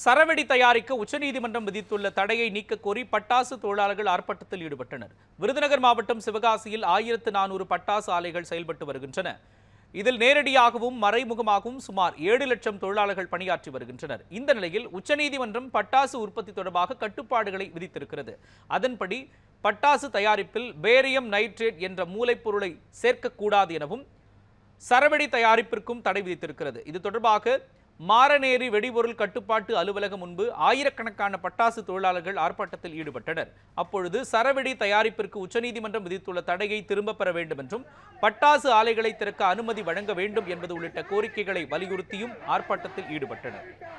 சரவெடி தயாரிக்க உச்சநீதிமன்றம் விதித்துள்ள தடையை நீக்க கோரி பட்டாசு தொழிலாளர்கள் ஆர்ப்பாட்டத்தில் ஈடுபட்டனர் விருதுநகர் மாவட்டம் சிவகாசியில் ஆயிரத்து நானூறு பட்டாசு ஆலைகள் செயல்பட்டு வருகின்றன இதில் நேரடியாகவும் மறைமுகமாகவும் சுமார் ஏழு லட்சம் தொழிலாளர்கள் பணியாற்றி வருகின்றனர் இந்த நிலையில் உச்சநீதிமன்றம் பட்டாசு உற்பத்தி தொடர்பாக கட்டுப்பாடுகளை விதித்திருக்கிறது அதன்படி பட்டாசு தயாரிப்பில் பேரியம் நைட்ரேட் என்ற மூலப்பொருளை சேர்க்கக்கூடாது எனவும் சரவெடி தயாரிப்பிற்கும் தடை விதித்திருக்கிறது இது தொடர்பாக மாரநேரி வெடிபொருள் கட்டுப்பாட்டு அலுவலகம் முன்பு ஆயிரக்கணக்கான பட்டாசு தொழிலாளர்கள் ஆர்ப்பாட்டத்தில் ஈடுபட்டனர் அப்பொழுது சரவெடி தயாரிப்பிற்கு உச்சநீதிமன்றம் விதித்துள்ள தடையை திரும்பப் பெற வேண்டும் என்றும் பட்டாசு ஆலைகளை திறக்க அனுமதி வழங்க வேண்டும் என்பது உள்ளிட்ட கோரிக்கைகளை வலியுறுத்தியும் ஆர்ப்பாட்டத்தில் ஈடுபட்டனர்